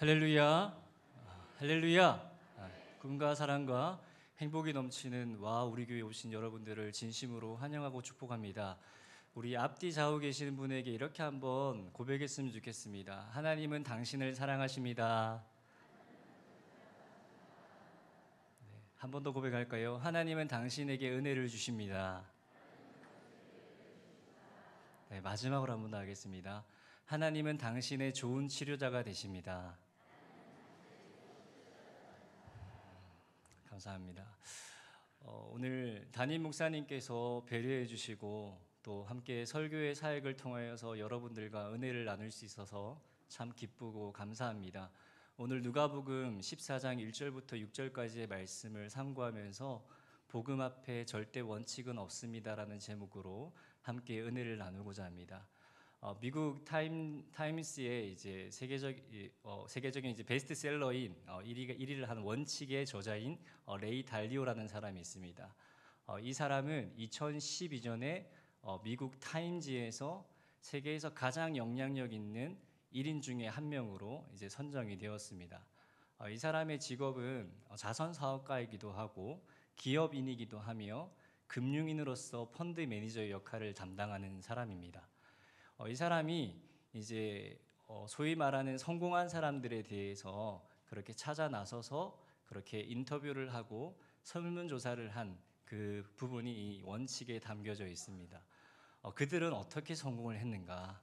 할렐루야. 할렐루야. 꿈과 사랑과 행복이 넘치는 와 우리 교회 오신 여러분들을 진심으로 환영하고 축복합니다. 우리 앞뒤 좌우 계시는 분에게 이렇게 한번 고백했으면 좋겠습니다. 하나님은 당신을 사랑하십니다. 네, 한번 더 고백할까요? 하나님은 당신에게 은혜를 주십니다. 네, 마지막으로 한번더 하겠습니다. 하나님은 당신의 좋은 치료자가 되십니다. 감사합니다. 어, 오늘 담임 목사님께서 배려해 주시고 또 함께 설교의 사역을 통하여서 여러분들과 은혜를 나눌 수 있어서 참 기쁘고 감사합니다. 오늘 누가복음 14장 1절부터 6절까지의 말씀을 상고하면서 복음 앞에 절대 원칙은 없습니다라는 제목으로 함께 은혜를 나누고자 합니다. 어, 미국 타임 타임스의 이제 세계적 어, 세계적인 이제 베스트셀러인 어, 1위 1위를 한 원칙의 저자인 어, 레이 달리오라는 사람이 있습니다. 어, 이 사람은 2012년에 어, 미국 타임지에서 세계에서 가장 영향력 있는 1인 중에 한 명으로 이제 선정이 되었습니다. 어, 이 사람의 직업은 어, 자선 사업가이기도 하고 기업인이기도 하며 금융인으로서 펀드 매니저의 역할을 담당하는 사람입니다. 어, 이 사람이 이제 어, 소위 말하는 성공한 사람들에 대해서 그렇게 찾아 나서서 그렇게 인터뷰를 하고 설문조사를 한 그 부분이 이 원칙에 담겨져 있습니다. 어, 그들은 어떻게 성공을 했는가?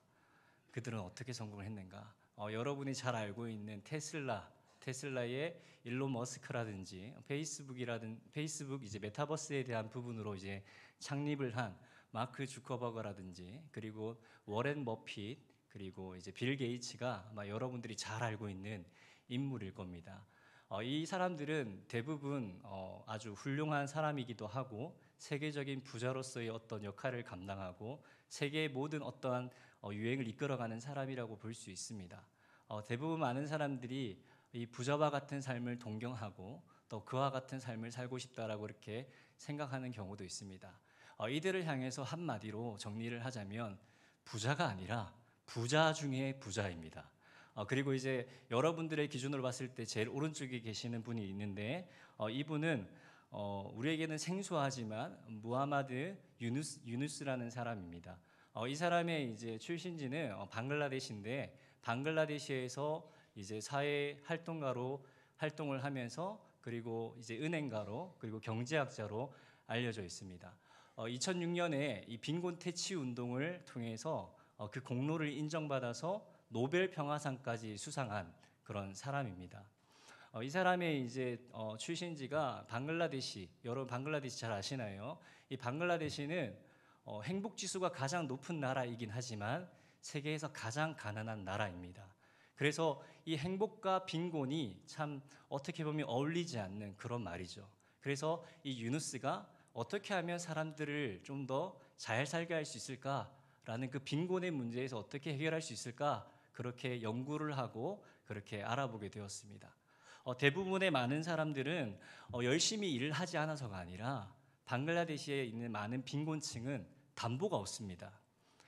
그들은 어떻게 성공을 했는가? 여러분이 잘 알고 있는 테슬라, 테슬라의 일론 머스크라든지 페이스북이라든 페이스북 이제 메타버스에 대한 부분으로 이제 창립을 한 마크 주커버거라든지 그리고 워렌 머핏 그리고 이제 빌 게이츠가 아마 여러분들이 잘 알고 있는 인물일 겁니다. 어, 이 사람들은 대부분 어, 아주 훌륭한 사람이기도 하고 세계적인 부자로서의 어떤 역할을 감당하고 세계의 모든 어떠한 어, 유행을 이끌어가는 사람이라고 볼 수 있습니다. 어, 대부분 많은 사람들이 이 부자와 같은 삶을 동경하고 또 그와 같은 삶을 살고 싶다라고 이렇게 생각하는 경우도 있습니다. 어, 이들을 향해서 한마디로 정리를 하자면 부자가 아니라 부자 중에 부자입니다. 어, 그리고 이제 여러분들의 기준으로 봤을 때 제일 오른쪽에 계시는 분이 있는데 어, 이분은 우리에게는 생소하지만 무하마드 유누스, 유누스라는 사람입니다. 이 사람의 이제 출신지는 방글라데시인데 방글라데시에서 이제 사회 활동가로 활동을 하면서 그리고 이제 은행가로 그리고 경제학자로 알려져 있습니다. 2006년에 어, 이 빈곤 퇴치 운동을 통해서 어, 그 공로를 인정받아서 노벨 평화상까지 수상한 그런 사람입니다. 어, 이 사람의 이제 출신지가 방글라데시. 여러분 방글라데시 잘 아시나요? 이 방글라데시는 행복 지수가 가장 높은 나라이긴 하지만 세계에서 가장 가난한 나라입니다. 그래서 이 행복과 빈곤이 참 어떻게 보면 어울리지 않는 그런 말이죠. 그래서 이 유누스가 어떻게 하면 사람들을 좀 더 잘 살게 할 수 있을까라는 그 빈곤의 문제에서 어떻게 해결할 수 있을까 그렇게 연구를 하고 그렇게 알아보게 되었습니다. 어, 대부분의 많은 사람들은 어, 열심히 일을 하지 않아서가 아니라 방글라데시에 있는 많은 빈곤층은 담보가 없습니다.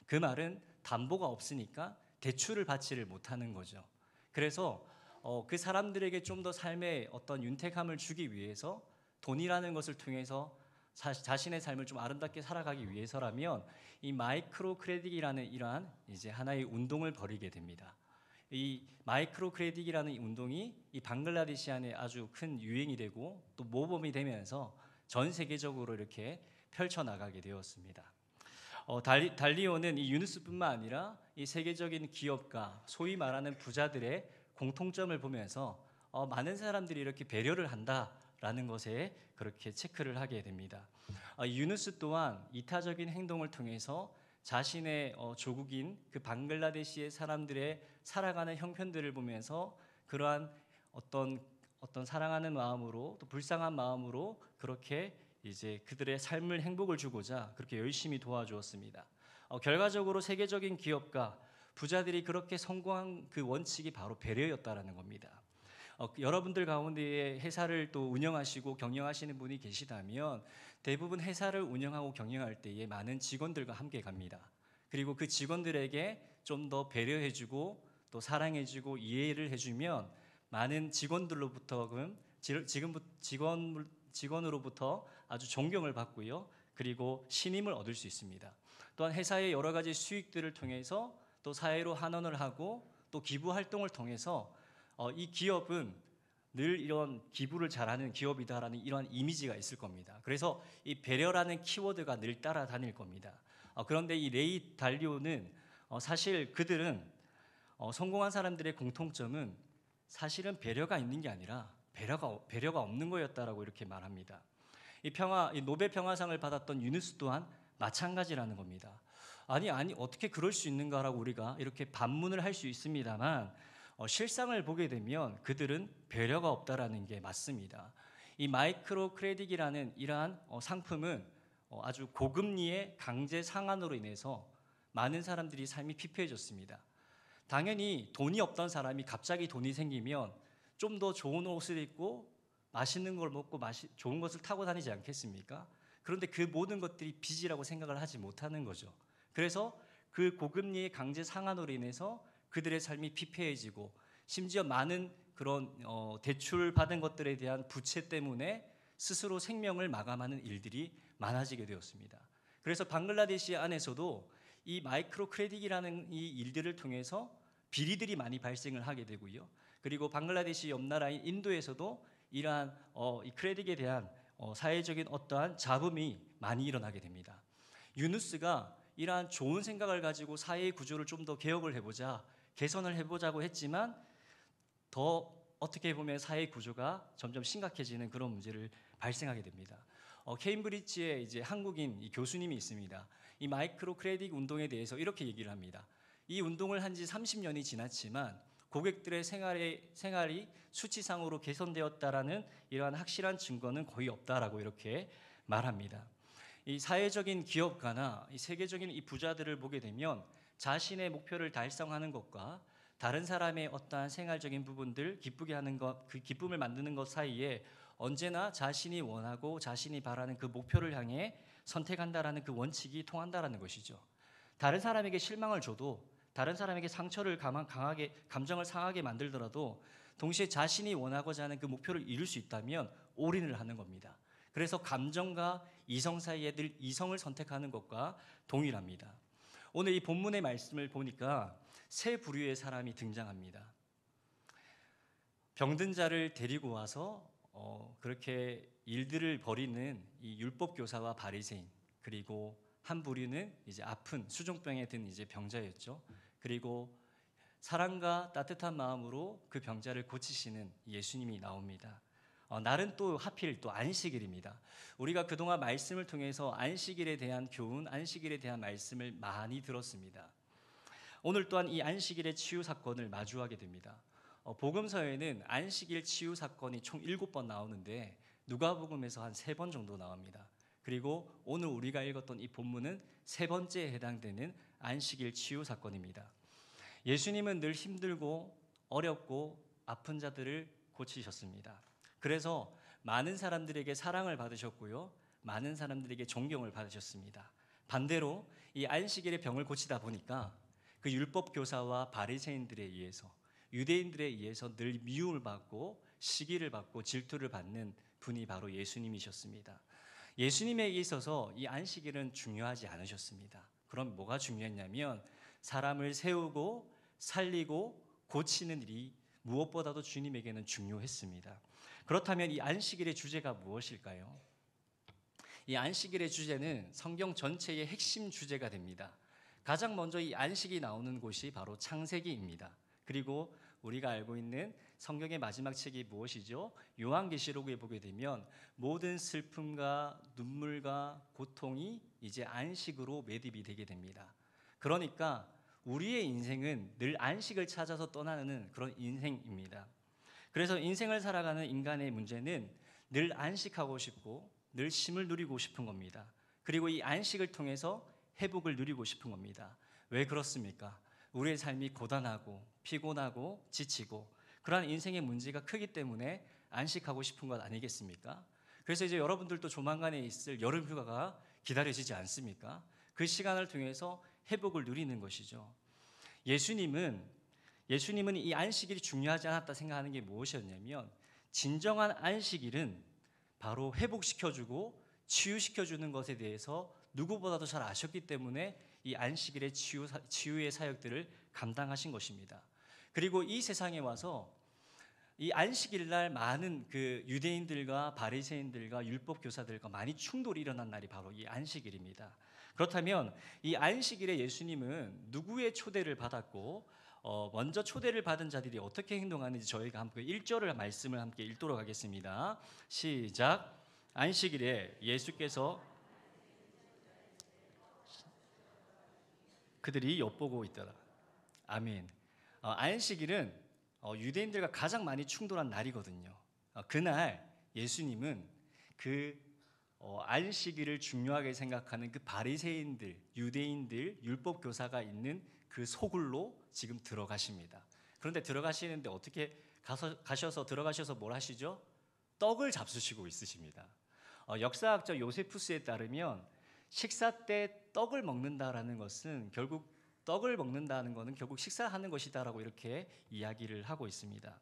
그 말은 담보가 없으니까 대출을 받지를 못하는 거죠. 그래서 어, 그 사람들에게 좀 더 삶의 어떤 윤택함을 주기 위해서 돈이라는 것을 통해서 자, 자신의 삶을 좀 아름답게 살아가기 위해서라면 이 마이크로 크레딧이라는 이러한 이제 하나의 운동을 벌이게 됩니다. 이 마이크로 크레딧이라는 운동이 이 방글라데시 안에 아주 큰 유행이 되고 또 모범이 되면서 전 세계적으로 이렇게 펼쳐 나가게 되었습니다. 어, 달리, 달리오는 이 유누스뿐만 아니라 이 세계적인 기업가 소위 말하는 부자들의 공통점을 보면서 어, 많은 사람들이 이렇게 배려를 한다. 라는 것에 그렇게 체크를 하게 됩니다. 아, 유누스 또한 이타적인 행동을 통해서 자신의 어, 조국인 그 방글라데시의 사람들의 살아가는 형편들을 보면서 그러한 어떤 어떤 사랑하는 마음으로 또 불쌍한 마음으로 그렇게 이제 그들의 삶을 행복을 주고자 그렇게 열심히 도와주었습니다. 어, 결과적으로 세계적인 기업가 부자들이 그렇게 성공한 그 원칙이 바로 배려였다라는 겁니다. 어, 여러분들 가운데 에 회사를 또 운영하시고 경영하시는 분이 계시다면 대부분 회사를 운영하고 경영할 때에 많은 직원들과 함께 갑니다. 그리고 그 직원들에게 좀 더 배려해주고 또 사랑해주고 이해를 해주면 많은 직원들로부터 지금 직원 직원으로부터 아주 존경을 받고요. 그리고 신임을 얻을 수 있습니다. 또한 회사의 여러 가지 수익들을 통해서 또 사회로 환원을 하고 또 기부 활동을 통해서 어, 이 기업은 늘 이런 기부를 잘하는 기업이다라는 이런 이미지가 있을 겁니다. 그래서 이 배려라는 키워드가 늘 따라다닐 겁니다. 어, 그런데 이 레이 달리오는 어, 사실 그들은 어, 성공한 사람들의 공통점은 사실은 배려가 있는 게 아니라 배려가 배려가 없는 거였다라고 이렇게 말합니다. 이 평화 이 노벨 평화상을 받았던 유누스 또한 마찬가지라는 겁니다. 아니 아니 어떻게 그럴 수 있는가라고 우리가 이렇게 반문을 할 수 있습니다만 어, 실상을 보게 되면 그들은 배려가 없다라는 게 맞습니다. 이 마이크로 크레딧이라는 이러한 어, 상품은 어, 아주 고금리의 강제 상한으로 인해서 많은 사람들이 삶이 피폐해졌습니다. 당연히 돈이 없던 사람이 갑자기 돈이 생기면 좀 더 좋은 옷을 입고 맛있는 걸 먹고 마시, 좋은 것을 타고 다니지 않겠습니까? 그런데 그 모든 것들이 빚이라고 생각을 하지 못하는 거죠. 그래서 그 고금리의 강제 상한으로 인해서 그들의 삶이 피폐해지고 심지어 많은 그런 어, 대출 받은 것들에 대한 부채 때문에 스스로 생명을 마감하는 일들이 많아지게 되었습니다. 그래서 방글라데시 안에서도 이 마이크로 크레딧이라는 이 일들을 통해서 비리들이 많이 발생을 하게 되고요. 그리고 방글라데시 옆나라인 인도에서도 이러한 어, 이 크레딧에 대한 어, 사회적인 어떠한 잡음이 많이 일어나게 됩니다. 유누스가 이러한 좋은 생각을 가지고 사회의 구조를 좀 더 개혁을 해보자 개선을 해보자고 했지만 더 어떻게 보면 사회 구조가 점점 심각해지는 그런 문제를 발생하게 됩니다. 어, 케임브리지에 이제 한국인 교수님이 있습니다. 이 마이크로 크레딧 운동에 대해서 이렇게 얘기를 합니다. 이 운동을 한 지 30년이 지났지만 고객들의 생활의, 생활이 수치상으로 개선되었다라는 이러한 확실한 증거는 거의 없다라고 이렇게 말합니다. 이 사회적인 기업가나 이 세계적인 이 부자들을 보게 되면 자신의 목표를 달성하는 것과 다른 사람의 어떠한 생활적인 부분들 기쁘게 하는 것, 그 기쁨을 만드는 것 사이에 언제나 자신이 원하고 자신이 바라는 그 목표를 향해 선택한다라는 그 원칙이 통한다라는 것이죠. 다른 사람에게 실망을 줘도 다른 사람에게 상처를 강하게 감정을 상하게 만들더라도 동시에 자신이 원하고자 하는 그 목표를 이룰 수 있다면 올인을 하는 겁니다. 그래서 감정과 이성 사이에 늘 이성을 선택하는 것과 동일합니다. 오늘 이 본문의 말씀을 보니까 세 부류의 사람이 등장합니다. 병든 자를 데리고 와서 어, 그렇게 일들을 벌이는 이 율법 교사와 바리새인 그리고 한 부류는 이제 아픈 수종병에 든 이제 병자였죠. 그리고 사랑과 따뜻한 마음으로 그 병자를 고치시는 예수님이 나옵니다. 어, 날은 또 하필 또 안식일입니다. 우리가 그동안 말씀을 통해서 안식일에 대한 교훈, 안식일에 대한 말씀을 많이 들었습니다. 오늘 또한 이 안식일의 치유 사건을 마주하게 됩니다. 어, 복음서에는 안식일 치유 사건이 총 7번 나오는데 누가복음에서 한 3번 정도 나옵니다. 그리고 오늘 우리가 읽었던 이 본문은 세 번째에 해당되는 안식일 치유 사건입니다. 예수님은 늘 힘들고 어렵고 아픈 자들을 고치셨습니다. 그래서 많은 사람들에게 사랑을 받으셨고요. 많은 사람들에게 존경을 받으셨습니다. 반대로 이 안식일의 병을 고치다 보니까 그 율법 교사와 바리새인들에 의해서 유대인들에 의해서 늘 미움을 받고 시기를 받고 질투를 받는 분이 바로 예수님이셨습니다. 예수님에 있어서 이 안식일은 중요하지 않으셨습니다. 그럼 뭐가 중요했냐면 사람을 세우고 살리고 고치는 일이 무엇보다도 주님에게는 중요했습니다. 그렇다면 이 안식일의 주제가 무엇일까요? 이 안식일의 주제는 성경 전체의 핵심 주제가 됩니다. 가장 먼저 이 안식이 나오는 곳이 바로 창세기입니다. 그리고 우리가 알고 있는 성경의 마지막 책이 무엇이죠? 요한계시록에 보게 되면 모든 슬픔과 눈물과 고통이 이제 안식으로 매듭이 되게 됩니다. 그러니까 우리의 인생은 늘 안식을 찾아서 떠나는 그런 인생입니다. 그래서 인생을 살아가는 인간의 문제는 늘 안식하고 싶고 늘 쉼을 누리고 싶은 겁니다. 그리고 이 안식을 통해서 회복을 누리고 싶은 겁니다. 왜 그렇습니까? 우리의 삶이 고단하고 피곤하고 지치고 그러한 인생의 문제가 크기 때문에 안식하고 싶은 것 아니겠습니까? 그래서 이제 여러분들도 조만간에 있을 여름 휴가가 기다려지지 않습니까? 그 시간을 통해서 회복을 누리는 것이죠. 예수님은 예수님은 이 안식일이 중요하지 않았다 생각하는 게 무엇이었냐면 진정한 안식일은 바로 회복시켜주고 치유시켜주는 것에 대해서 누구보다도 잘 아셨기 때문에 이 안식일의 치유, 치유의 사역들을 감당하신 것입니다. 그리고 이 세상에 와서 이 안식일 날 많은 그 유대인들과 바리새인들과 율법 교사들과 많이 충돌이 일어난 날이 바로 이 안식일입니다. 그렇다면 이 안식일에 예수님은 누구의 초대를 받았고 어, 먼저 초대를 받은 자들이 어떻게 행동하는지 저희가 함께 1절을 말씀을 함께 읽도록 하겠습니다. 시작. 안식일에 예수께서 그들이 엿보고 있더라. 아멘. 어, 안식일은 어, 유대인들과 가장 많이 충돌한 날이거든요. 어, 그날 예수님은 그 어, 안식일을 중요하게 생각하는 그 바리새인들, 유대인들, 율법 교사가 있는 그 소굴로 지금 들어가십니다. 그런데 들어가시는데 어떻게 가서, 가셔서 들어가셔서 뭘 하시죠? 떡을 잡수시고 있으십니다. 어, 역사학자 요세푸스에 따르면 식사 때 떡을 먹는다라는 것은 결국 떡을 먹는다는 것은 결국 식사하는 것이다라고 이렇게 이야기를 하고 있습니다.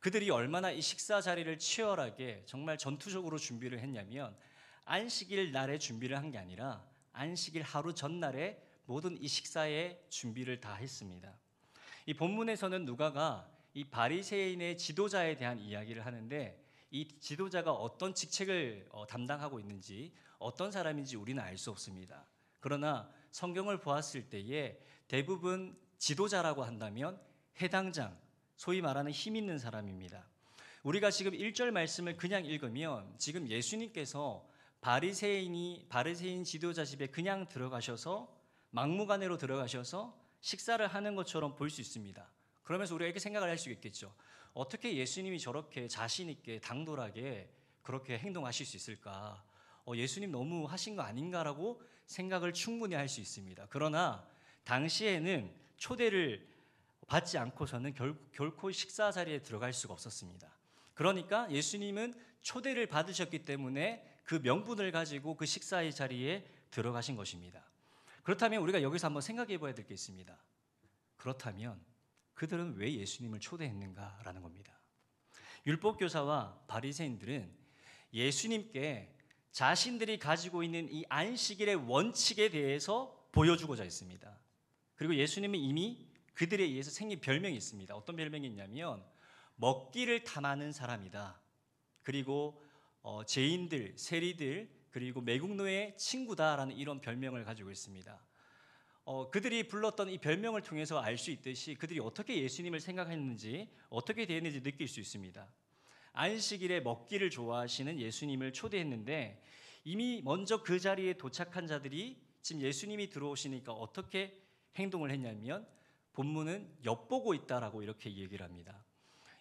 그들이 얼마나 이 식사 자리를 치열하게 정말 전투적으로 준비를 했냐면 안식일 날에 준비를 한 게 아니라 안식일 하루 전날에 모든 이 식사의 준비를 다 했습니다. 이 본문에서는 누가가 이 바리새인의 지도자에 대한 이야기를 하는데 이 지도자가 어떤 직책을 어, 담당하고 있는지 어떤 사람인지 우리는 알 수 없습니다. 그러나 성경을 보았을 때에 대부분 지도자라고 한다면 해당장, 소위 말하는 힘 있는 사람입니다. 우리가 지금 1절 말씀을 그냥 읽으면 지금 예수님께서 바리새인이 바리새인 지도자집에 그냥 들어가셔서 막무가내로 들어가셔서 식사를 하는 것처럼 볼 수 있습니다. 그러면서 우리가 이렇게 생각을 할 수 있겠죠. 어떻게 예수님이 저렇게 자신 있게 당돌하게 그렇게 행동하실 수 있을까? 어, 예수님 너무 하신 거 아닌가라고 생각을 충분히 할 수 있습니다. 그러나 당시에는 초대를 받지 않고서는 결, 결코 식사 자리에 들어갈 수가 없었습니다. 그러니까 예수님은 초대를 받으셨기 때문에 그 명분을 가지고 그 식사의 자리에 들어가신 것입니다. 그렇다면 우리가 여기서 한번 생각해 봐야 될 게 있습니다. 그렇다면 그들은 왜 예수님을 초대했는가라는 겁니다. 율법 교사와 바리새인들은 예수님께 자신들이 가지고 있는 이 안식일의 원칙에 대해서 보여주고자 했습니다. 그리고 예수님은 이미 그들에 의해서 생긴 별명이 있습니다. 어떤 별명이 있냐면 먹기를 탐하는 사람이다. 그리고 어, 죄인들, 세리들, 그리고 매국노의 친구다라는 이런 별명을 가지고 있습니다. 어, 그들이 불렀던 이 별명을 통해서 알 수 있듯이 그들이 어떻게 예수님을 생각했는지 어떻게 되었는지 느낄 수 있습니다. 안식일에 먹기를 좋아하시는 예수님을 초대했는데 이미 먼저 그 자리에 도착한 자들이 지금 예수님이 들어오시니까 어떻게 행동을 했냐면 본문은 엿보고 있다라고 이렇게 얘기를 합니다.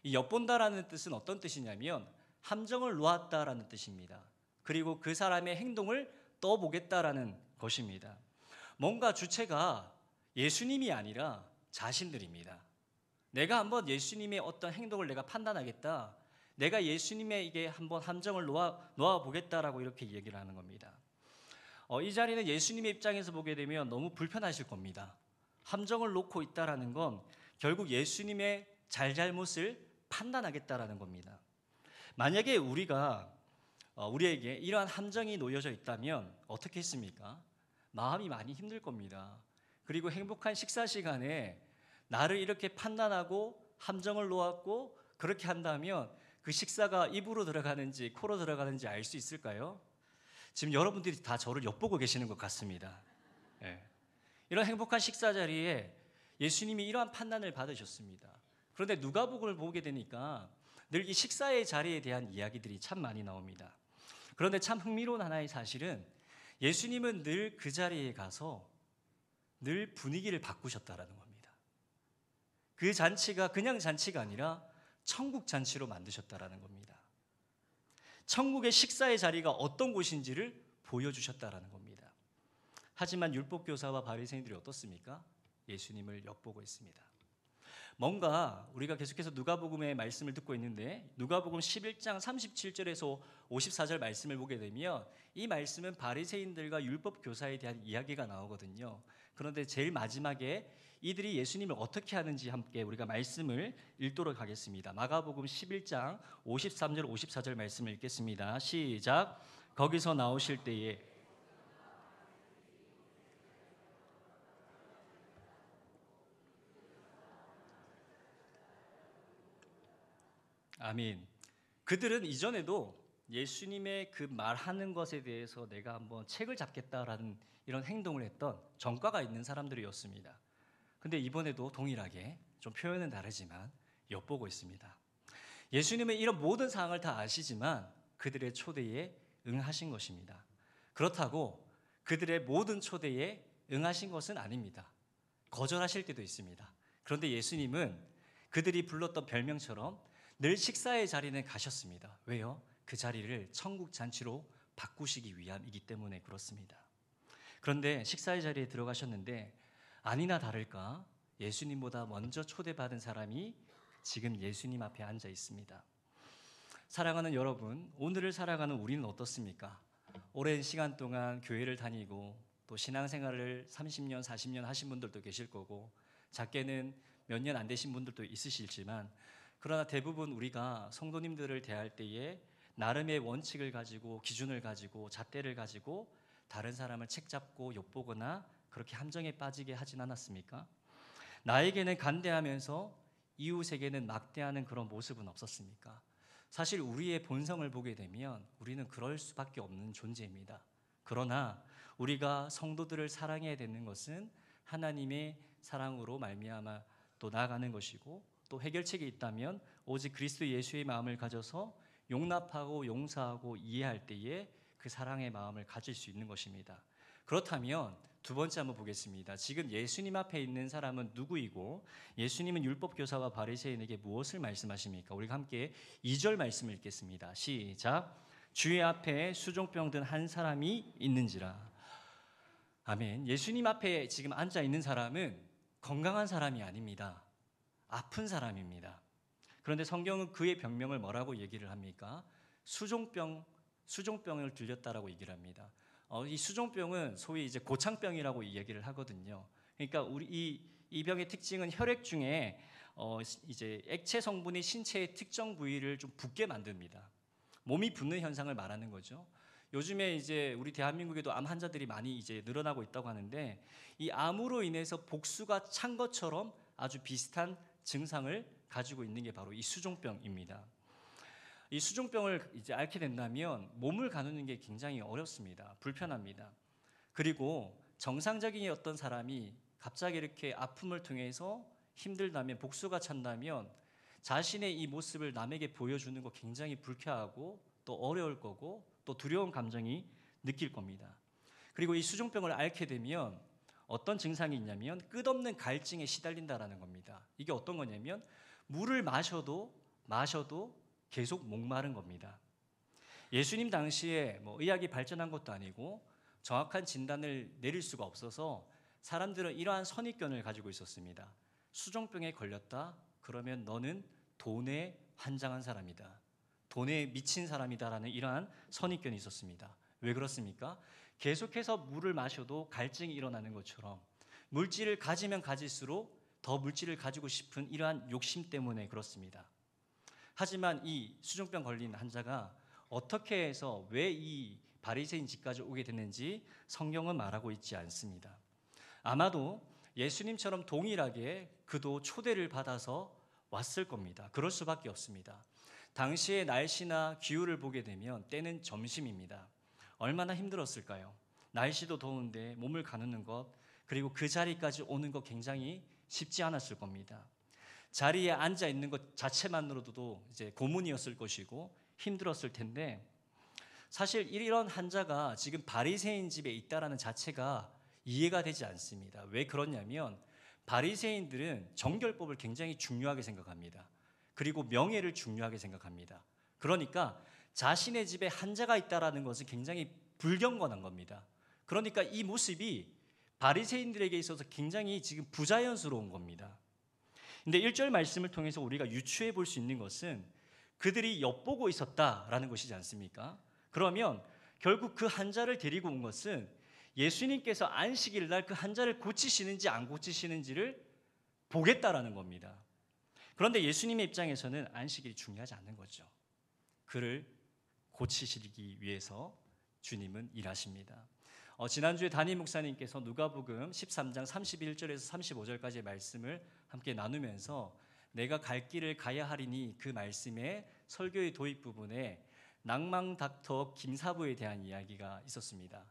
이 엿본다라는 뜻은 어떤 뜻이냐면 함정을 놓았다라는 뜻입니다. 그리고 그 사람의 행동을 떠보겠다라는 것입니다. 뭔가 주체가 예수님이 아니라 자신들입니다. 내가 한번 예수님의 어떤 행동을 내가 판단하겠다. 내가 예수님에게 한번 함정을 놓아, 놓아보겠다라고 이렇게 얘기를 하는 겁니다. 어, 이 자리는 예수님의 입장에서 보게 되면 너무 불편하실 겁니다. 함정을 놓고 있다라는 건 결국 예수님의 잘잘못을 판단하겠다라는 겁니다. 만약에 우리가 어, 우리에게 이러한 함정이 놓여져 있다면 어떻게 했습니까? 마음이 많이 힘들 겁니다. 그리고 행복한 식사 시간에 나를 이렇게 판단하고 함정을 놓았고 그렇게 한다면 그 식사가 입으로 들어가는지 코로 들어가는지 알 수 있을까요? 지금 여러분들이 다 저를 엿보고 계시는 것 같습니다. 네. 이런 행복한 식사 자리에 예수님이 이러한 판단을 받으셨습니다. 그런데 누가복음을 보게 되니까 늘 이 식사의 자리에 대한 이야기들이 참 많이 나옵니다. 그런데 참 흥미로운 하나의 사실은 예수님은 늘 그 자리에 가서 늘 분위기를 바꾸셨다라는 겁니다. 그 잔치가 그냥 잔치가 아니라 천국 잔치로 만드셨다라는 겁니다. 천국의 식사의 자리가 어떤 곳인지를 보여주셨다라는 겁니다. 하지만 율법 교사와 바리새인들이 어떻습니까? 예수님을 엿보고 있습니다. 뭔가 우리가 계속해서 누가복음의 말씀을 듣고 있는데 누가복음 11장 37절에서 54절 말씀을 보게 되면 이 말씀은 바리새인들과 율법 교사에 대한 이야기가 나오거든요. 그런데 제일 마지막에 이들이 예수님을 어떻게 하는지 함께 우리가 말씀을 읽도록 하겠습니다. 마가복음 11장 53절 54절 말씀을 읽겠습니다. 시작. 거기서 나오실 때에 아민. 그들은 이전에도 예수님의 그 말하는 것에 대해서 내가 한번 책을 잡겠다라는 이런 행동을 했던 전과가 있는 사람들이었습니다. 근데 이번에도 동일하게 좀 표현은 다르지만 엿보고 있습니다. 예수님의 이런 모든 상황을 다 아시지만 그들의 초대에 응하신 것입니다. 그렇다고 그들의 모든 초대에 응하신 것은 아닙니다. 거절하실 때도 있습니다. 그런데 예수님은 그들이 불렀던 별명처럼 늘 식사의 자리는 가셨습니다. 왜요? 그 자리를 천국 잔치로 바꾸시기 위함이기 때문에 그렇습니다. 그런데 식사의 자리에 들어가셨는데 아니나 다를까 예수님보다 먼저 초대받은 사람이 지금 예수님 앞에 앉아 있습니다. 사랑하는 여러분, 오늘을 살아가는 우리는 어떻습니까? 오랜 시간 동안 교회를 다니고 또 신앙생활을 30년, 40년 하신 분들도 계실 거고 작게는 몇 년 안 되신 분들도 있으시지만 그러나 대부분 우리가 성도님들을 대할 때에 나름의 원칙을 가지고 기준을 가지고 잣대를 가지고 다른 사람을 책잡고 욕보거나 그렇게 함정에 빠지게 하진 않았습니까? 나에게는 간대하면서 이웃에게는 막대하는 그런 모습은 없었습니까? 사실 우리의 본성을 보게 되면 우리는 그럴 수밖에 없는 존재입니다. 그러나 우리가 성도들을 사랑해야 되는 것은 하나님의 사랑으로 말미암아 또 나아가는 것이고 또 해결책이 있다면 오직 그리스도 예수의 마음을 가져서 용납하고 용서하고 이해할 때에 그 사랑의 마음을 가질 수 있는 것입니다. 그렇다면 두 번째 한번 보겠습니다. 지금 예수님 앞에 있는 사람은 누구이고 예수님은 율법 교사와 바리새인에게 무엇을 말씀하십니까? 우리가 함께 2절 말씀을 읽겠습니다. 시작. 주의 앞에 수종병 든 한 사람이 있는지라. 아멘. 예수님 앞에 지금 앉아 있는 사람은 건강한 사람이 아닙니다. 아픈 사람입니다. 그런데 성경은 그의 병명을 뭐라고 얘기를 합니까? 수종병, 수종병을 들렸다라고 얘기를 합니다. 어, 이 수종병은 소위 이제 고창병이라고 얘기를 하거든요. 그러니까 우리 이, 이 병의 특징은 혈액 중에 어, 이제 액체 성분이 신체의 특정 부위를 좀 붓게 만듭니다. 몸이 붓는 현상을 말하는 거죠. 요즘에 이제 우리 대한민국에도 암 환자들이 많이 이제 늘어나고 있다고 하는데 이 암으로 인해서 복수가 찬 것처럼 아주 비슷한 증상을 가지고 있는 게 바로 이 수종병입니다. 이 수종병을 이제 앓게 된다면 몸을 가누는 게 굉장히 어렵습니다. 불편합니다. 그리고 정상적인 어떤 사람이 갑자기 이렇게 아픔을 통해서 힘들다면 복수가 찬다면 자신의 이 모습을 남에게 보여주는 거 굉장히 불쾌하고 또 어려울 거고 또 두려운 감정이 느낄 겁니다. 그리고 이 수종병을 앓게 되면 어떤 증상이 있냐면 끝없는 갈증에 시달린다라는 겁니다. 이게 어떤 거냐면 물을 마셔도 마셔도 계속 목마른 겁니다. 예수님 당시에 뭐 의학이 발전한 것도 아니고 정확한 진단을 내릴 수가 없어서 사람들은 이러한 선입견을 가지고 있었습니다. 수종병에 걸렸다 그러면 너는 돈에 환장한 사람이다. 돈에 미친 사람이다라는 이러한 선입견이 있었습니다. 왜 그렇습니까? 계속해서 물을 마셔도 갈증이 일어나는 것처럼 물질을 가지면 가질수록 더 물질을 가지고 싶은 이러한 욕심 때문에 그렇습니다. 하지만 이 수중병 걸린 환자가 어떻게 해서 왜 이 바리새인지까지 오게 됐는지 성경은 말하고 있지 않습니다. 아마도 예수님처럼 동일하게 그도 초대를 받아서 왔을 겁니다. 그럴 수밖에 없습니다. 당시의 날씨나 기후를 보게 되면 때는 점심입니다. 얼마나 힘들었을까요? 날씨도 더운데 몸을 가누는 것, 그리고 그 자리까지 오는 것 굉장히 쉽지 않았을 겁니다. 자리에 앉아 있는 것 자체만으로도 이제 고문이었을 것이고 힘들었을 텐데 사실 이런 환자가 지금 바리새인 집에 있다라는 자체가 이해가 되지 않습니다. 왜 그러냐면 바리새인들은 정결법을 굉장히 중요하게 생각합니다. 그리고 명예를 중요하게 생각합니다. 그러니까 자신의 집에 한자가 있다라는 것은 굉장히 불경건한 겁니다. 그러니까 이 모습이 바리새인들에게 있어서 굉장히 지금 부자연스러운 겁니다. 근데 1절 말씀을 통해서 우리가 유추해 볼 수 있는 것은 그들이 엿보고 있었다라는 것이지 않습니까? 그러면 결국 그 환자를 데리고 온 것은 예수님께서 안식일 날그 환자를 고치시는지 안 고치시는지를 보겠다라는 겁니다. 그런데 예수님의 입장에서는 안식일이 중요하지 않는 거죠. 그를 고치시기 위해서 주님은 일하십니다. 어, 지난주에 담임 목사님께서 누가복음 13장 31절에서 35절까지의 말씀을 함께 나누면서 내가 갈 길을 가야 하리니 그 말씀의 설교의 도입 부분에 낭만 닥터 김사부에 대한 이야기가 있었습니다.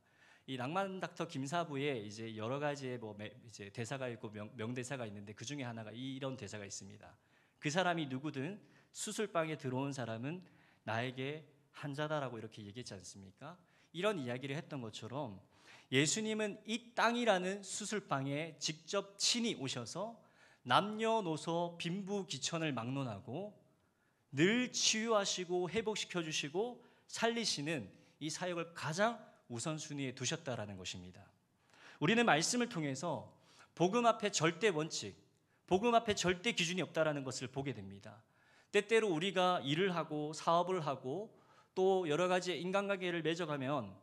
이 낭만 닥터 김사부에 이제 여러 가지의 뭐 매, 이제 대사가 있고 명, 대사가 있는데 그 중에 하나가 이런 대사가 있습니다. 그 사람이 누구든 수술방에 들어온 사람은 나에게 한자다라고 이렇게 얘기했지 않습니까? 이런 이야기를 했던 것처럼 예수님은 이 땅이라는 수술방에 직접 친히 오셔서 남녀노소 빈부귀천을 막론하고 늘 치유하시고 회복시켜 주시고 살리시는 이 사역을 가장 우선순위에 두셨다라는 것입니다. 우리는 말씀을 통해서 복음 앞에 절대 원칙, 복음 앞에 절대 기준이 없다라는 것을 보게 됩니다. 때때로 우리가 일을 하고 사업을 하고 또 여러 가지 인간관계를 맺어가면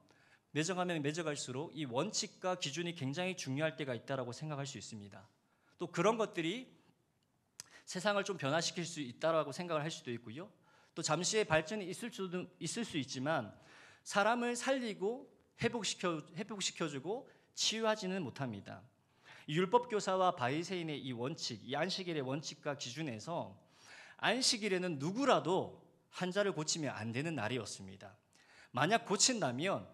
맺어가면 맺어갈수록 이 원칙과 기준이 굉장히 중요할 때가 있다라고 생각할 수 있습니다. 또 그런 것들이 세상을 좀 변화시킬 수 있다라고 생각을 할 수도 있고요. 또 잠시의 발전이 있을 수도 있을 수 있지만 사람을 살리고 회복시켜 회복시켜주고 치유하지는 못합니다. 율법 교사와 바리새인의 이 원칙, 이 안식일의 원칙과 기준에서 안식일에는 누구라도 환자를 고치면 안 되는 날이었습니다. 만약 고친다면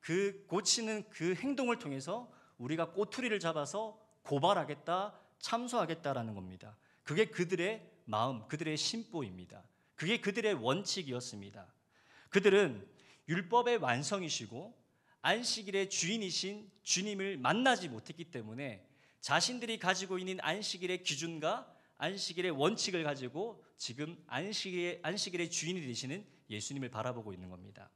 그 고치는 그 행동을 통해서 우리가 꼬투리를 잡아서 고발하겠다, 참소하겠다라는 겁니다. 그게 그들의 마음, 그들의 심보입니다. 그게 그들의 원칙이었습니다. 그들은 율법의 완성이시고 안식일의 주인이신 주님을 만나지 못했기 때문에 자신들이 가지고 있는 안식일의 기준과 안식일의 원칙을 가지고 지금 안식일의, 안식일의 주인이 되시는 예수님을 바라보고 있는 겁니다.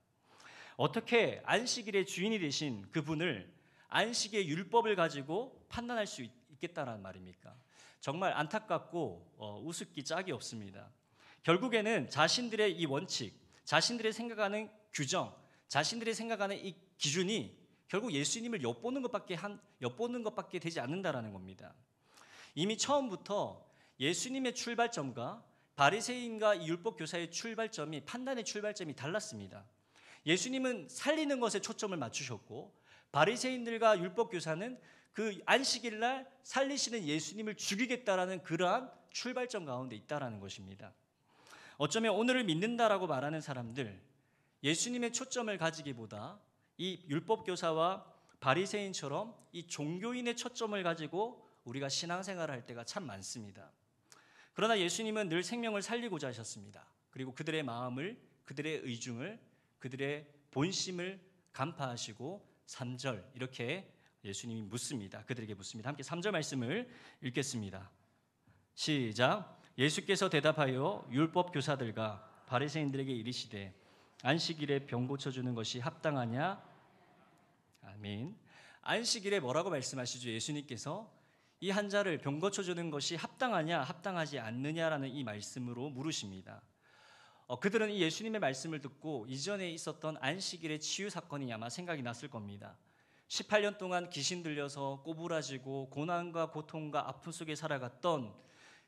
어떻게 안식일의 주인이 되신 그분을 안식의 율법을 가지고 판단할 수 있겠다는 말입니까? 정말 안타깝고 어, 우습기 짝이 없습니다. 결국에는 자신들의 이 원칙, 자신들의 생각하는 규정, 자신들이 생각하는 이 기준이 결국 예수님을 엿보는 것밖에 한 엿보는 것밖에 되지 않는다라는 겁니다. 이미 처음부터 예수님의 출발점과 바리새인과 율법 교사의 출발점이 판단의 출발점이 달랐습니다. 예수님은 살리는 것에 초점을 맞추셨고 바리새인들과 율법 교사는 그 안식일 날 살리시는 예수님을 죽이겠다라는 그러한 출발점 가운데 있다라는 것입니다. 어쩌면 오늘을 믿는다라고 말하는 사람들 예수님의 초점을 가지기보다 이 율법 교사와 바리새인처럼 이 종교인의 초점을 가지고 우리가 신앙생활을 할 때가 참 많습니다. 그러나 예수님은 늘 생명을 살리고자 하셨습니다. 그리고 그들의 마음을, 그들의 의중을, 그들의 본심을 간파하시고 3절 이렇게 예수님이 묻습니다. 그들에게 묻습니다. 함께 3절 말씀을 읽겠습니다. 시작. 예수께서 대답하여 율법 교사들과 바리새인들에게 이르시되 안식일에 병 고쳐 주는 것이 합당하냐? 아멘. 안식일에 뭐라고 말씀하시죠? 예수님께서 이한자를병 고쳐주는 것이 합당하냐 합당하지 않느냐라는 이 말씀으로 물으십니다. 어, 그들은 이 예수님의 말씀을 듣고 이전에 있었던 안식일의 치유 사건이 아마 생각이 났을 겁니다. 18년 동안 귀신 들려서 꼬부라지고 고난과 고통과 아픔 속에 살아갔던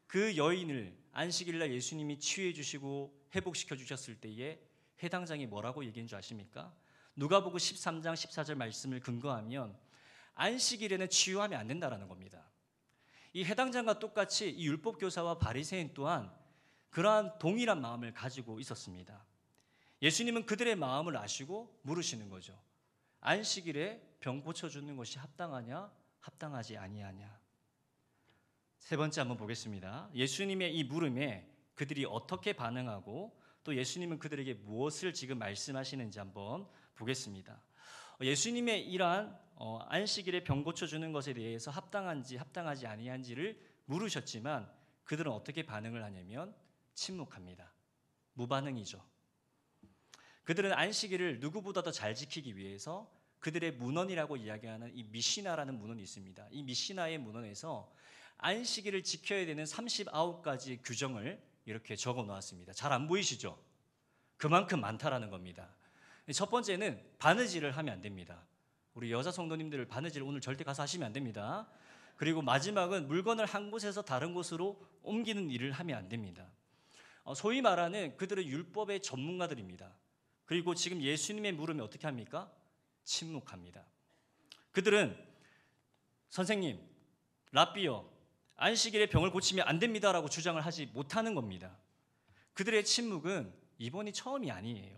그 여인을 안식일날 예수님이 치유해 주시고 회복시켜 주셨을 때에 해당장이 뭐라고 얘기한 줄 아십니까? 누가복음 13장 14절 말씀을 근거하면 안식일에는 치유하면 안 된다라는 겁니다. 이 해당자와 똑같이 이 율법 교사와 바리새인 또한 그러한 동일한 마음을 가지고 있었습니다. 예수님은 그들의 마음을 아시고 물으시는 거죠. 안식일에 병 고쳐 주는 것이 합당하냐, 합당하지 아니하냐. 세 번째 한번 보겠습니다. 예수님의 이 물음에 그들이 어떻게 반응하고 또 예수님은 그들에게 무엇을 지금 말씀하시는지 한번 보겠습니다. 예수님의 이러한 어, 안식일에 병 고쳐주는 것에 대해서 합당한지 합당하지 아니한지를 물으셨지만 그들은 어떻게 반응을 하냐면 침묵합니다. 무반응이죠. 그들은 안식일을 누구보다 더 잘 지키기 위해서 그들의 문헌이라고 이야기하는 이 미시나라는 문헌이 있습니다. 이 미시나의 문헌에서 안식일을 지켜야 되는 39가지의 규정을 이렇게 적어 놓았습니다. 잘 안 보이시죠? 그만큼 많다라는 겁니다. 첫 번째는 바느질을 하면 안 됩니다. 우리 여자 성도님들 을 바느질 오늘 절대 가서 하시면 안 됩니다. 그리고 마지막은 물건을 한 곳에서 다른 곳으로 옮기는 일을 하면 안 됩니다. 어, 소위 말하는 그들은 율법의 전문가들입니다. 그리고 지금 예수님의 물음에 어떻게 합니까? 침묵합니다. 그들은 선생님, 라비어 안식일에 병을 고치면 안 됩니다라고 주장을 하지 못하는 겁니다. 그들의 침묵은 이번이 처음이 아니에요.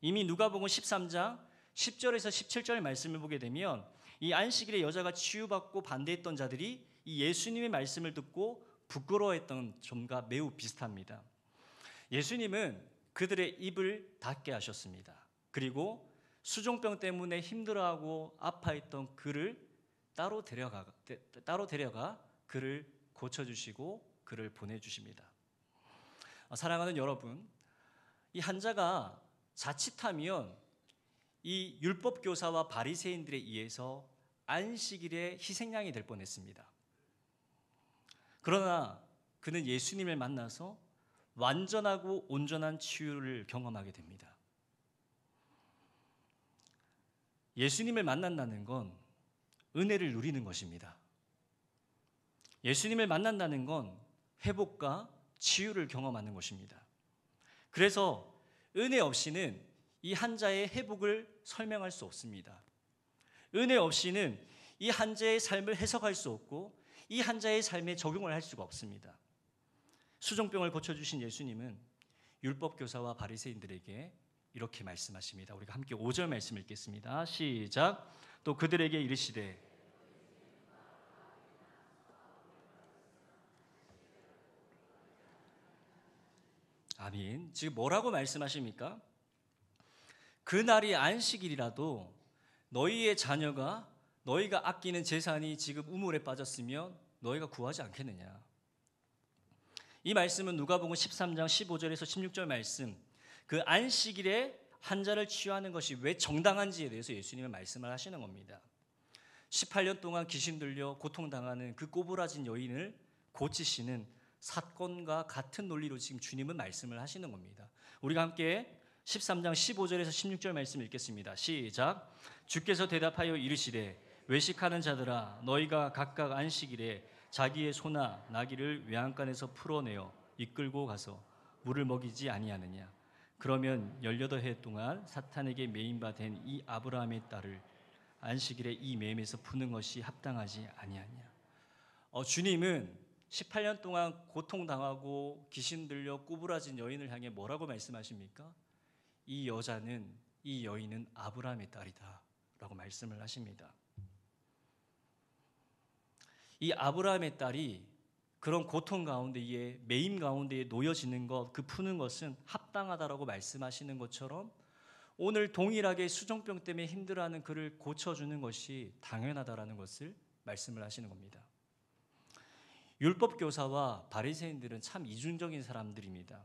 이미 누가복음 13장 10절에서 17절의 말씀을 보게 되면 이 안식일에 여자가 치유받고 반대했던 자들이 이 예수님의 말씀을 듣고 부끄러워했던 점과 매우 비슷합니다. 예수님은 그들의 입을 닫게 하셨습니다. 그리고 수종병 때문에 힘들어하고 아파했던 그를 따로 데려가 따로 데려가 그를 고쳐 주시고 그를 보내 주십니다. 사랑하는 여러분, 이 환자가 자칫하면 이 율법 교사와 바리새인들에 의해서 안식일의 희생양이 될 뻔했습니다. 그러나 그는 예수님을 만나서 완전하고 온전한 치유를 경험하게 됩니다. 예수님을 만난다는 건 은혜를 누리는 것입니다. 예수님을 만난다는 건 회복과 치유를 경험하는 것입니다. 그래서 은혜 없이는 이 한자의 회복을 설명할 수 없습니다. 은혜 없이는 이 한자의 삶을 해석할 수 없고 이 한자의 삶에 적용을 할 수가 없습니다. 수종병을 고쳐주신 예수님은 율법교사와 바리새인들에게 이렇게 말씀하십니다. 우리가 함께 5절 말씀 을 읽겠습니다. 시작. 또 그들에게 이르시되 아민. 지금 뭐라고 말씀하십니까? 그날이 안식일이라도 너희의 자녀가 너희가 아끼는 재산이 지금 우물에 빠졌으면 너희가 구하지 않겠느냐. 이 말씀은 누가복음 13장 15절에서 16절 말씀. 그 안식일에 한자를 치유하는 것이 왜 정당한지에 대해서 예수님은 말씀을 하시는 겁니다. 18년 동안 귀신 들려 고통당하는 그 꼬부라진 여인을 고치시는 사건과 같은 논리로 지금 주님은 말씀을 하시는 겁니다. 우리가 함께 13장 15절에서 16절 말씀 읽겠습니다. 시작. 주께서 대답하여 이르시되 외식하는 자들아 너희가 각각 안식일에 자기의 소나 나귀를 외양간에서 풀어내어 이끌고 가서 물을 먹이지 아니하느냐 그러면 18해 동안 사탄에게 매인 바된이 아브라함의 딸을 안식일에 이 매임에서 푸는 것이 합당하지 아니하냐 어, 주님은 18년 동안 고통당하고 귀신 들려 구부라진 여인을 향해 뭐라고 말씀하십니까? 이 여자는 이 여인은 아브라함의 딸이다라고 말씀을 하십니다. 이 아브라함의 딸이 그런 고통 가운데에 매임 가운데에 놓여지는 것, 그 푸는 것은 합당하다라고 말씀하시는 것처럼 오늘 동일하게 수정병 때문에 힘들어하는 그를 고쳐주는 것이 당연하다라는 것을 말씀을 하시는 겁니다. 율법 교사와 바리새인들은 참 이중적인 사람들입니다.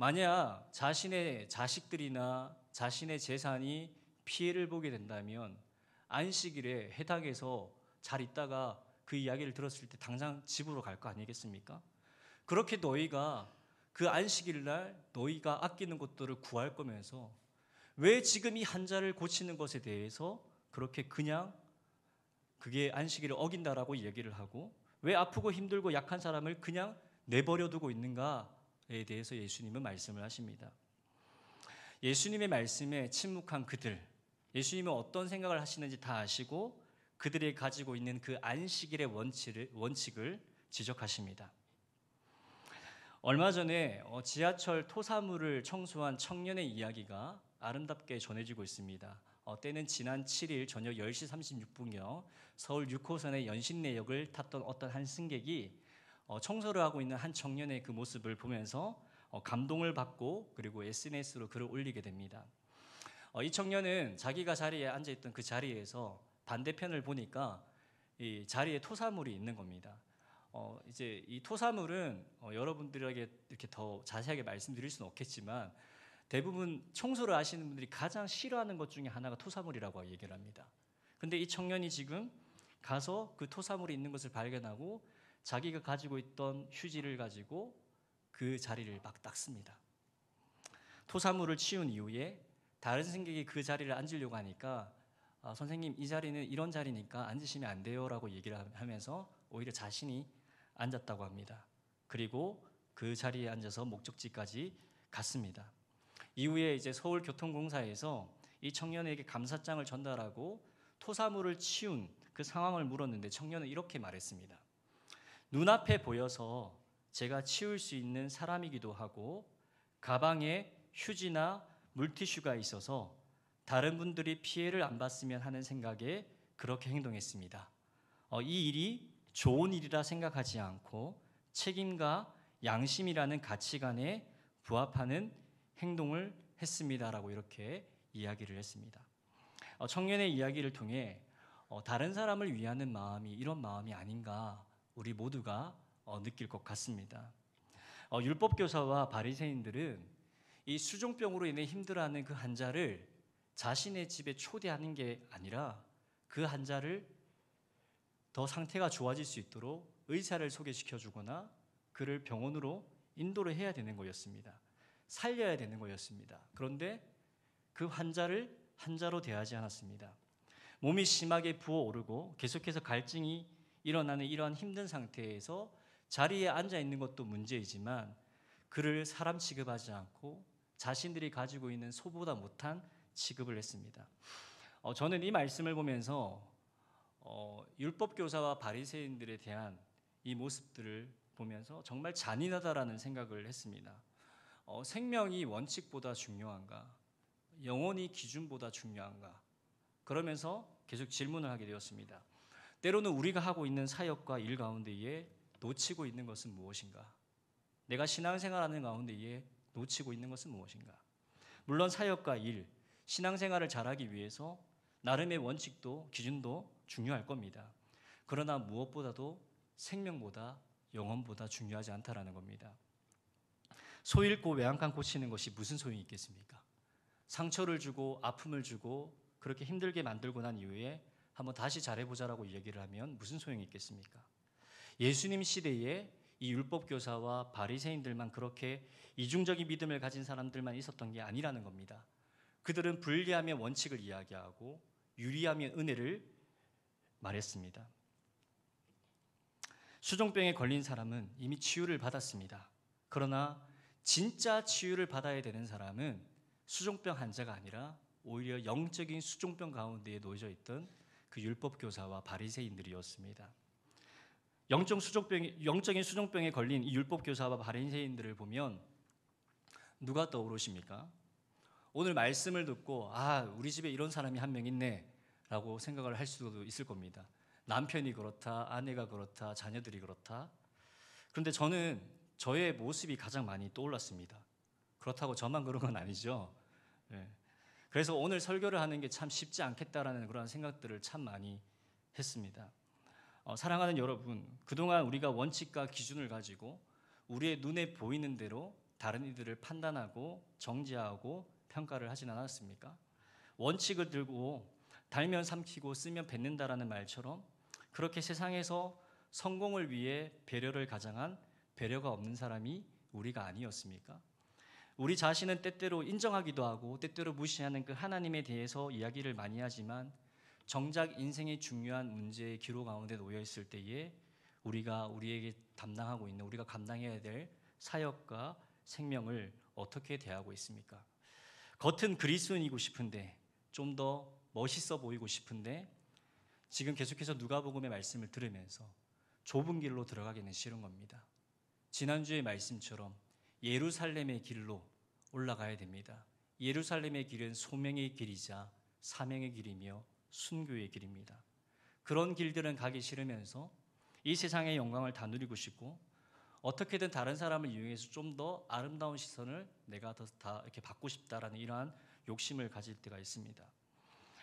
만약 자신의 자식들이나 자신의 재산이 피해를 보게 된다면 안식일에 해당해서 잘 있다가 그 이야기를 들었을 때 당장 집으로 갈 거 아니겠습니까? 그렇게 너희가 그 안식일 날 너희가 아끼는 것들을 구할 거면서 왜 지금 이 한자를 고치는 것에 대해서 그렇게 그냥 그게 안식일을 어긴다라고 얘기를 하고 왜 아프고 힘들고 약한 사람을 그냥 내버려 두고 있는가 것에 대해서 예수님은 말씀을 하십니다. 예수님의 말씀에 침묵한 그들, 예수님은 어떤 생각을 하시는지 다 아시고 그들이 가지고 있는 그 안식일의 원칙을, 원칙을 지적하십니다. 얼마 전에 어, 지하철 토사물을 청소한 청년의 이야기가 아름답게 전해지고 있습니다. 어, 때는 지난 7일 저녁 10시 36분경 서울 6호선의 연신내역을 탔던 어떤 한 승객이 어, 청소를 하고 있는 한 청년의 그 모습을 보면서 어, 감동을 받고 그리고 SNS로 글을 올리게 됩니다. 어, 이 청년은 자기가 자리에 앉아 있던 그 자리에서 반대편을 보니까 이 자리에 토사물이 있는 겁니다. 어, 이제 이 토사물은 어, 여러분들에게 이렇게 더 자세하게 말씀드릴 수는 없겠지만 대부분 청소를 하시는 분들이 가장 싫어하는 것 중에 하나가 토사물이라고 얘기를 합니다. 근데 이 청년이 지금 가서 그 토사물이 있는 것을 발견하고 자기가 가지고 있던 휴지를 가지고 그 자리를 막 닦습니다. 토사물을 치운 이후에 다른 승객이 그 자리를 앉으려고 하니까 아, 선생님 이 자리는 이런 자리니까 앉으시면 안 돼요라고 얘기를 하면서 오히려 자신이 앉았다고 합니다. 그리고 그 자리에 앉아서 목적지까지 갔습니다. 이후에 이제 서울교통공사에서 이 청년에게 감사장을 전달하고 토사물을 치운 그 상황을 물었는데 청년은 이렇게 말했습니다. 눈앞에 보여서 제가 치울 수 있는 사람이기도 하고 가방에 휴지나 물티슈가 있어서 다른 분들이 피해를 안 봤으면 하는 생각에 그렇게 행동했습니다. 어, 이 일이 좋은 일이라 생각하지 않고 책임과 양심이라는 가치관에 부합하는 행동을 했습니다라고 이렇게 이야기를 했습니다. 어, 청년의 이야기를 통해 어, 다른 사람을 위하는 마음이 이런 마음이 아닌가 우리 모두가 어, 느낄 것 같습니다. 어, 율법 교사와 바리새인들은 이 수종병으로 인해 힘들어하는 그 환자를 자신의 집에 초대하는 게 아니라 그 환자를 더 상태가 좋아질 수 있도록 의사를 소개시켜 주거나 그를 병원으로 인도를 해야 되는 거였습니다. 살려야 되는 거였습니다. 그런데 그 환자를 환자로 대하지 않았습니다. 몸이 심하게 부어오르고 계속해서 갈증이 일어나는 이러한 힘든 상태에서 자리에 앉아 있는 것도 문제이지만 그를 사람 취급하지 않고 자신들이 가지고 있는 소보다 못한 취급을 했습니다. 어, 저는 이 말씀을 보면서 어, 율법 교사와 바리새인들에 대한 이 모습들을 보면서 정말 잔인하다라는 생각을 했습니다. 어, 생명이 원칙보다 중요한가? 영혼이 기준보다 중요한가? 그러면서 계속 질문을 하게 되었습니다. 때로는 우리가 하고 있는 사역과 일 가운데에 놓치고 있는 것은 무엇인가? 내가 신앙생활하는 가운데에 놓치고 있는 것은 무엇인가? 물론 사역과 일, 신앙생활을 잘하기 위해서 나름의 원칙도 기준도 중요할 겁니다. 그러나 무엇보다도 생명보다 영혼보다 중요하지 않다라는 겁니다. 소 잃고 외양간 고치는 것이 무슨 소용이 있겠습니까? 상처를 주고 아픔을 주고 그렇게 힘들게 만들고 난 이후에 한번 다시 잘해보자라고 얘기를 하면 무슨 소용이 있겠습니까? 예수님 시대에 이 율법 교사와 바리새인들만 그렇게 이중적인 믿음을 가진 사람들만 있었던 게 아니라는 겁니다. 그들은 불리함의 원칙을 이야기하고 유리함의 은혜를 말했습니다. 수종병에 걸린 사람은 이미 치유를 받았습니다. 그러나 진짜 치유를 받아야 되는 사람은 수종병 환자가 아니라 오히려 영적인 수종병 가운데에 놓여져 있던 그 율법 교사와 바리새인들이었습니다. 영적 수족병 영적인 수종병에 걸린 이 율법 교사와 바리새인들을 보면 누가 떠오르십니까? 오늘 말씀을 듣고 아 우리 집에 이런 사람이 한 명 있네라고 생각을 할 수도 있을 겁니다. 남편이 그렇다, 아내가 그렇다, 자녀들이 그렇다. 그런데 저는 저의 모습이 가장 많이 떠올랐습니다. 그렇다고 저만 그런 건 아니죠. 예. 그래서 오늘 설교를 하는 게 참 쉽지 않겠다라는 그런 생각들을 참 많이 했습니다. 어, 사랑하는 여러분, 그동안 우리가 원칙과 기준을 가지고 우리의 눈에 보이는 대로 다른 이들을 판단하고 정지하고 평가를 하진 않았습니까? 원칙을 들고 달면 삼키고 쓰면 뱉는다라는 말처럼 그렇게 세상에서 성공을 위해 배려를 가장한 배려가 없는 사람이 우리가 아니었습니까? 우리 자신은 때때로 인정하기도 하고 때때로 무시하는 그 하나님에 대해서 이야기를 많이 하지만 정작 인생의 중요한 문제의 기로 가운데 놓여 있을 때에 우리가 우리에게 담당하고 있는 우리가 감당해야 될 사역과 생명을 어떻게 대하고 있습니까? 겉은 그리스도인이고 싶은데 좀 더 멋있어 보이고 싶은데 지금 계속해서 누가복음의 말씀을 들으면서 좁은 길로 들어가기는 싫은 겁니다. 지난주의 말씀처럼 예루살렘의 길로 올라가야 됩니다. 예루살렘의 길은 소명의 길이자 사명의 길이며 순교의 길입니다. 그런 길들은 가기 싫으면서 이 세상의 영광을 다 누리고 싶고 어떻게든 다른 사람을 이용해서 좀 더 아름다운 시선을 내가 더 다 이렇게 받고 싶다라는 이러한 욕심을 가질 때가 있습니다.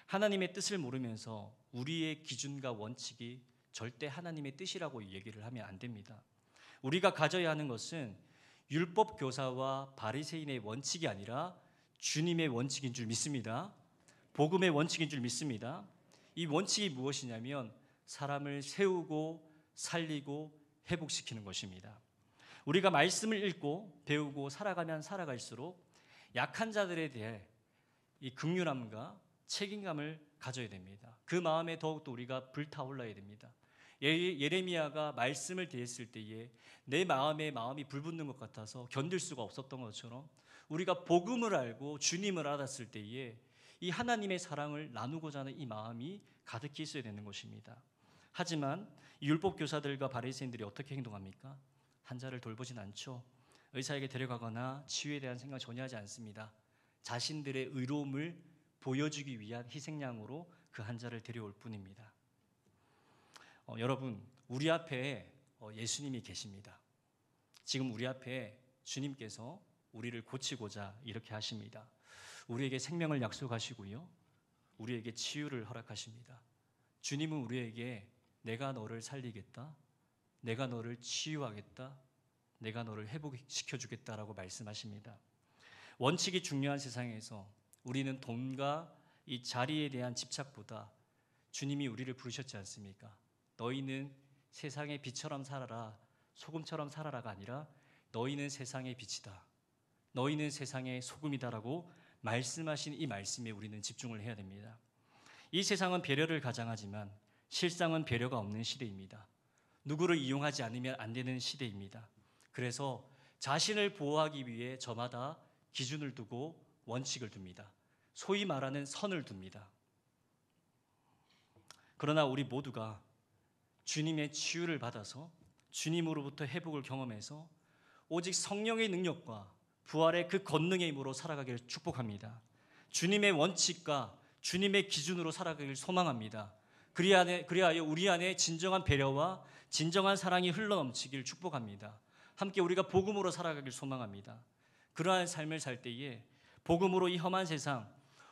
하나님의 뜻을 모르면서 우리의 기준과 원칙이 절대 하나님의 뜻이라고 얘기를 하면 안 됩니다. 우리가 가져야 하는 것은 율법 교사와 바리새인의 원칙이 아니라 주님의 원칙인 줄 믿습니다. 복음의 원칙인 줄 믿습니다. 이 원칙이 무엇이냐면 사람을 세우고 살리고 회복시키는 것입니다. 우리가 말씀을 읽고 배우고 살아가면 살아갈수록 약한 자들에 대해 이 긍휼함과 책임감을 가져야 됩니다. 그 마음에 더욱더 우리가 불타올라야 됩니다. 예, 레미야가 말씀을 대했을 때에 내 마음에 마음이 불붙는 것 같아서 견딜 수가 없었던 것처럼 우리가 복음을 알고 주님을 알았을 때에 이 하나님의 사랑을 나누고자 하는 이 마음이 가득히 있어야 되는 것입니다. 하지만 율법 교사들과 바리새인들이 어떻게 행동합니까? 환자를 돌보진 않죠. 의사에게 데려가거나 치유에 대한 생각 전혀 하지 않습니다. 자신들의 의로움을 보여주기 위한 희생양으로 그 환자를 데려올 뿐입니다. 어, 여러분 우리 앞에 어, 예수님이 계십니다. 지금 우리 앞에 주님께서 우리를 고치고자 이렇게 하십니다. 우리에게 생명을 약속하시고요. 우리에게 치유를 허락하십니다. 주님은 우리에게 내가 너를 살리겠다. 내가 너를 치유하겠다. 내가 너를 회복시켜 주겠다라고 말씀하십니다. 원칙이 중요한 세상에서 우리는 돈과 이 자리에 대한 집착보다 주님이 우리를 부르셨지 않습니까? 너희는 세상의 빛처럼 살아라, 소금처럼 살아라가 아니라 너희는 세상의 빛이다. 너희는 세상의 소금이다라고 말씀하신 이 말씀에 우리는 집중을 해야 됩니다. 이 세상은 배려를 가장하지만 실상은 배려가 없는 시대입니다. 누구를 이용하지 않으면 안 되는 시대입니다. 그래서 자신을 보호하기 위해 저마다 기준을 두고 원칙을 둡니다. 소위 말하는 선을 둡니다. 그러나 우리 모두가 주님의 치유를 받아서 주님으로부터 회복을 경험해서 오직 성령의 능력과 부활의 그 권능의 힘으로 살아가기를 축복합니다. 주님의 원칙과 주님의 기준으로 살아가기를 소망합니다. 그리하여 우리 안에 진정한 배려와 진정한 사랑이 흘러넘치길 축복합니다. 함께 우리가 복음으로 살아가길 소망합니다. 그러한 삶을 살 때에 복음으로 이 험한 세상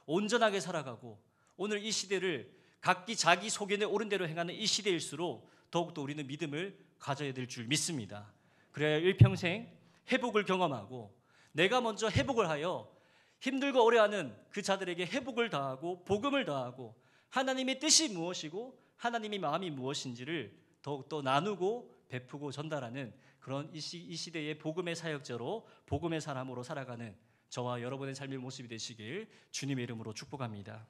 온전하게 살아가고 오늘 이 시대를 각기 자기 소견에 옳은 대로 행하는 이 시대일수록 더욱더 우리는 믿음을 가져야 될 줄 믿습니다. 그래야 일평생 회복을 경험하고 내가 먼저 회복을 하여 힘들고 오래하는 그 자들에게 회복을 다하고 복음을 다하고 하나님의 뜻이 무엇이고 하나님의 마음이 무엇인지를 더욱더 나누고 베푸고 전달하는 그런 이, 시, 이 시대의 복음의 사역자로 복음의 사람으로 살아가는 저와 여러분의 삶의 모습이 되시길 주님의 이름으로 축복합니다.